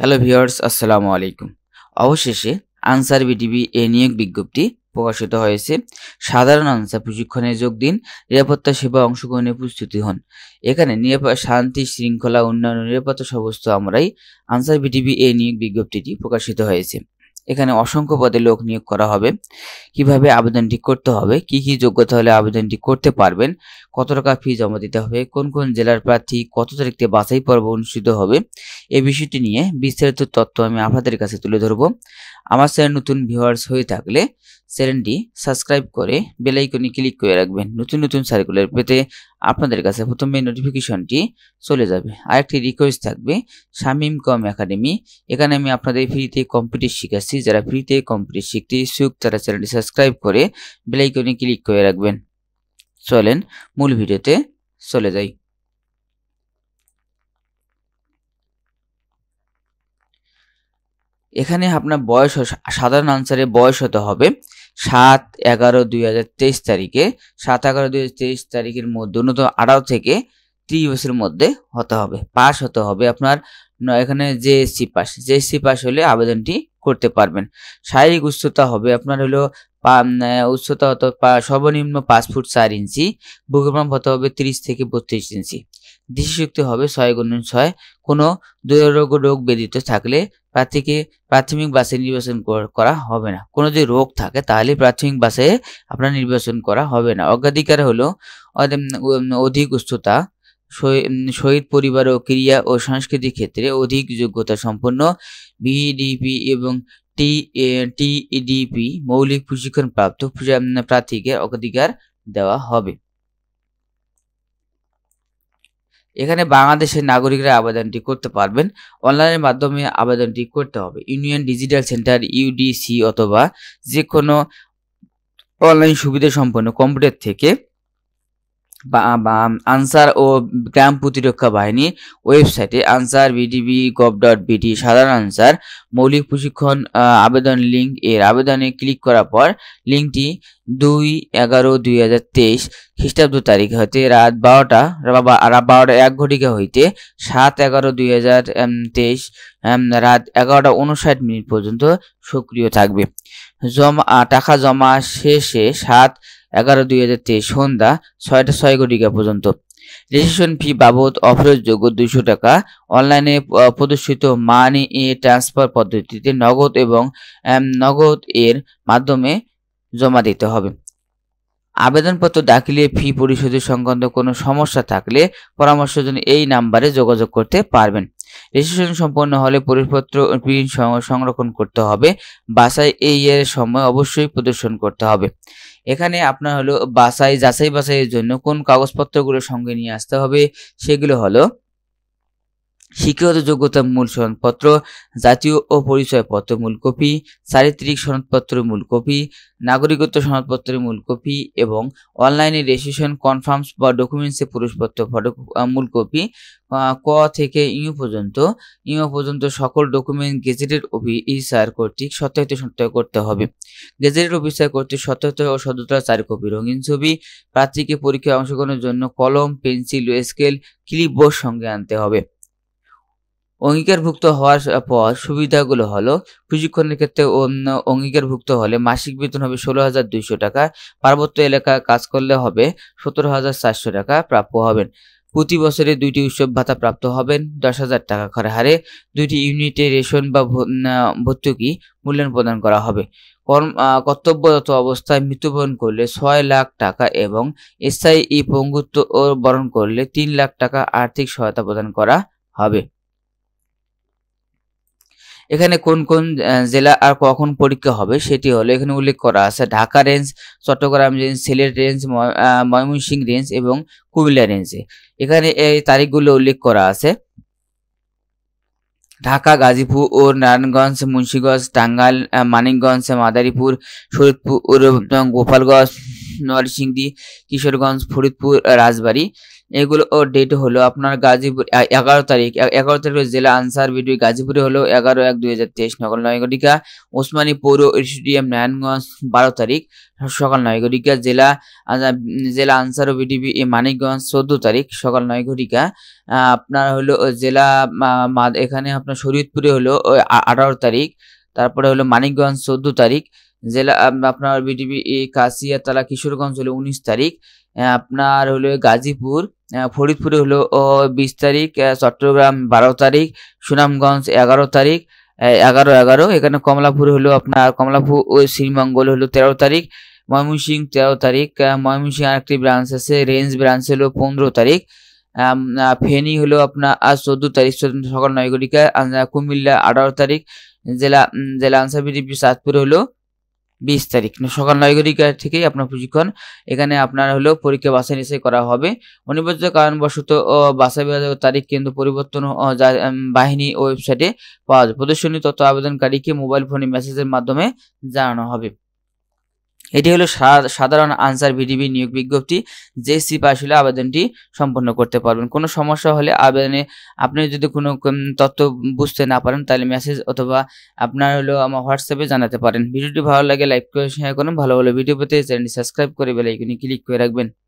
hello viewers আসসালামু আলাইকুম অবশেষে আনসার বিটিভি এ নিয়োগ বিজ্ঞপ্তি প্রকাশিত হয়েছে সাধারণ আনসার প্রশিক্ষণে যোগ দিন নিরাপত্তা সেবা অংশগ্রহণে প্রস্তুতি হন এখানে শান্তি শৃঙ্খলা উন্নয়ন নিরাপত্তা সমস্ত আমরাই আনসার বিটিভি এ নিয়োগ বিজ্ঞপ্তিটি প্রকাশিত হয়েছে এখানে অসংখ্য পদে লোক নিয়োগ করা হবে কিভাবে আবেদনটি করতে হবে কি কি যোগ্যতা হলে আবেদনটি করতে পারবেন কত টাকা ফি জমা দিতে হবে কোন কোন জেলার প্রার্থী কত তারিখে বাছাই পর্ব অনুষ্ঠিত হবে এ বিষয়টি নিয়ে বিস্তারিত তথ্য আমি আপনাদের কাছে তুলে ধরব আমার চ্যানেল নতুন ভিউয়ার্স হয়ে থাকলে চ্যানেলটি সাবস্ক্রাইব করে বেলাইকনে ক্লিক করে রাখবেন নতুন নতুন সার্কুলার পেতে আপনাদের কাছে প্রথমে নোটিফিকেশনটি চলে যাবে আরেকটি রিকোয়েস্ট থাকবে শামিম কম একাডেমি এখানে আমি আপনাদের ফ্রিতে কম্পিউটার শিখাচ্ছি যারা ফ্রিতে কম্পিউটার শিখতে ইচ্ছুক তারা চ্যানেলটি সাবস্ক্রাইব করে বেলাইকনে ক্লিক করে রাখবেন চলেন মূল ভিডিওতে চলে যাই এখানে আপনার বয়স সাধারণ আনসারে বয়স হতে হবে সাত এগারো দুই হাজার তেইশ তারিখে সাত এগারো দুই হাজার তেইশ তারিখের মধ্যে অন্যতম আঠারো থেকে ত্রিশ বছরের মধ্যে হতে হবে পাস হতে হবে আপনার এখানে জেএসসি পাস জেএসসি পাস হলে আবেদনটি করতে পারবেন শারীরিক উচ্চতা হবে আপনার হলো উচ্চতা হতো সর্বনিম্ন পাঁচ ফুট চার ইঞ্চি ভূগর্ভ হতে হবে তিরিশ থেকে বত্রিশ ইঞ্চি দৃষ্টিশক্তি হবে ছয় গুণ ছয় কোনো দুরারোগ্য রোগ ব্যতীত থাকলে প্রার্থীকে প্রাথমিক বাসে নির্বাচন করা হবে না কোনো যদি রোগ থাকে তাহলে প্রাথমিক বাসে আপনার নির্বাচন করা হবে না অগ্রাধিকার হলো অধিক উচ্চতা শহীদ পরিবার ও ক্রিয়া ও সাংস্কৃতিক ক্ষেত্রে অধিক যোগ্যতা সম্পন্ন বিডিপি এবং টি টিইডিপি মৌলিক প্রশিক্ষণপ্রাপ্ত প্রার্থীকে অগ্রাধিকার দেওয়া হবে এখানে বাংলাদেশের নাগরিকরা আবেদনটি করতে পারবেন অনলাইনের মাধ্যমে আবেদনটি করতে হবে ইউনিয়ন ডিজিটাল সেন্টার ইউডিসি অথবা যে কোনো অনলাইন সুবিধা সম্পন্ন কম্পিউটার থেকে বা আনসার ও গ্রাম প্রতিরক্ষা বাহিনী ওয়েবসাইটে Ansar VDP gov dot BD সাধারণ আনসার মৌলিক প্রশিক্ষণ আবেদন লিঙ্ক এর আবেদনে ক্লিক করার পর লিঙ্কটি দুই এগারো দুই হাজার তেইশ খ্রিস্টাব্দ তারিখ হইতে রাত বারোটা রাত বারোটা এক ঘটিকা হইতে সাত এগারো দুই হাজার তেইশ রাত এগারোটা উনষাট মিনিট পর্যন্ত সক্রিয় থাকবে জমা টাকা জমা শেষে সাত এগারো দুই হাজার তেইশ সন্ধ্যা ছয়টা ছয় ঘটিকা পর্যন্ত রেজিস্ট্রেশন ফি বাবদ অফেরতযোগ্য দুইশো টাকা অনলাইনে প্রদর্শিত মানি ট্রান্সফার পদ্ধতিতে নগদ এবং নগদ এর মাধ্যমে জমা দিতে হবে আবেদনপত্র দাখিলে ফি পরিশোধের সংক্রান্ত কোনো সমস্যা থাকলে পরামর্শজন জন্য এই নাম্বারে যোগাযোগ করতে পারবেন রেজিস্ট্রেশন সম্পন্ন হলে পরিপত্র প্রিন্ট সংরক্ষণ করতে হবে বাসায় এই ইয়ের সময় অবশ্যই প্রদর্শন করতে হবে এখানে আপনার হলো বাসায় যাচাই বাছাইয়ের জন্য কোন কাগজপত্রগুলো সঙ্গে নিয়ে আসতে হবে সেগুলো হলো শিক্ষাগত যোগ্যতা মূল সনদপত্র জাতীয় ও পরিচয়পত্র মূল কপি চারিত্রিক সনদপত্র মূল কপি নাগরিকত্ব সনদপত্রের মূল কপি এবং অনলাইনে রেজিস্ট্রেশন কনফার্মস বা ডকুমেন্টসে পুরুষপত্র ফটো মূল কপি ক থেকে ইউ পর্যন্ত ইউ পর্যন্ত সকল ডকুমেন্ট গেজেটেড অফিসার কর্তৃক সত্যায়িত সত্যায় করতে হবে গেজেটেড অফিসার কর্তৃক সত্যায়িত ও সদতরা চার কপি রঙিন ছবি প্রার্থীকে পরীক্ষায় অংশগ্রহণের জন্য কলম পেন্সিল স্কেল ক্লিপবোর্ড সঙ্গে আনতে হবে অঙ্গীকারভুক্ত হওয়ার পর সুবিধাগুলো হলো প্রশিক্ষণের ক্ষেত্রে অঙ্গীকারভুক্ত হলে মাসিক বেতন হবে ষোলো হাজার দুইশো টাকা পার্বত্য এলাকা কাজ করলে হবে সতেরো হাজার চারশো টাকা প্রাপ্য হবেন প্রতি বছরে দুইটি উৎসব ভাতা প্রাপ্ত হবেন দশ হাজার টাকা করে হারে দুইটি ইউনিটে রেশন বা ভর্তুকি মূল্যায়ন প্রদান করা হবে কর্ম কর্তব্যরত অবস্থায় মৃত্যুবরণ করলে ছয় লাখ টাকা এবং এসআইই পঙ্গুত্ব বরণ করলে তিন লাখ টাকা আর্থিক সহায়তা প্রদান করা হবে এখানে কোন কোন জেলা আর কখন পরীক্ষা হবে সেটি হলো এখানে উল্লেখ করা আছে Dhaka range Chittagong range Sylhet range Mymensingh range এবং কুমিল্লা রেঞ্জে এখানে এই তারিখগুলো উল্লেখ করা আছে ঢাকা গাজীপুর ও নারায়ণগঞ্জ মুন্সীগঞ্জ টাঙ্গাইল মানিকগঞ্জ মাদারীপুর শরীদপুর গোপালগঞ্জ নরসিংদী কিশোরগঞ্জ ফরিদপুর রাজবাড়ী এগুলো ও ডেট হলো আপনার গাজীপুর এগারো তারিখ এগারো তারিখ জেলা আনসার ভিডিও গাজীপুরে হলো এগারো এক দুই হাজার তেইশ সকাল নয় ঘটিকা ওসমানী পৌর স্টেডিয়াম নারায়ণগঞ্জ বারো তারিখ সকাল নয় ঘটিকা জেলা জেলা আনসার ও বিডিবি মানিকগঞ্জ চোদ্দ তারিখ সকাল নয় ঘটিকা আপনার হলো জেলা এখানে আপনার শরীয়তপুরে হলো আঠারো তারিখ তারপরে হলো মানিকগঞ্জ চোদ্দ তারিখ জেলা আপনার কাশিয়া তালা কিশোরগঞ্জ হলো উনিশ তারিখ আপনার হলো গাজীপুর ফরিদপুরে হলো বিশ তারিখ চট্টগ্রাম বারো তারিখ সুনামগঞ্জ এগারো তারিখ এগারো এগারো এখানে কমলাপুর হলো আপনার কমলাপুর ও শ্রীমঙ্গল হলো তেরো তারিখ ময়মনসিংহ তেরো তারিখ ময়মনসিংহ আরেকটি ব্রাঞ্চ আছে রেঞ্জ ব্রাঞ্চ হলো পনেরো তারিখ ফেনী হলো আপনার আজ চোদ্দ তারিখ সকাল নয় ঘটিকা কুমিল্লা আঠারো তারিখ জেলা জেলা আনসার বিডিপি সাতপুর হলো বিশ তারিখ মানে সকাল নয় থেকেই আপনার প্রশিক্ষণ এখানে আপনার হলো পরীক্ষা বাসা নিশ্চয় করা হবে অনিবার্য কারণবশত বাসা বিভাগের তারিখ কিন্তু পরিবর্তন বাহিনী ওয়েবসাইটে পাওয়া যাবে প্রদর্শনী তথ্য আবেদনকারীকে মোবাইল ফোনে মেসেজের মাধ্যমে জানানো হবে এটি হলো সাধারণ আনসার ভিডিবি নিয়োগ বিজ্ঞপ্তি যে সি পাস হলে আবেদনটি সম্পন্ন করতে পারবেন কোনো সমস্যা হলে আবেদনে আপনি যদি কোনো তথ্য বুঝতে না পারেন তাহলে মেসেজ অথবা আপনার হলো আমার হোয়াটসঅ্যাপে জানাতে পারেন ভিডিওটি ভালো লাগে লাইক করে শেয়ার করুন ভালো ভালো ভিডিও পেতে চ্যানেলটি সাবস্ক্রাইব করে বেলাইকনে ক্লিক করে রাখবেন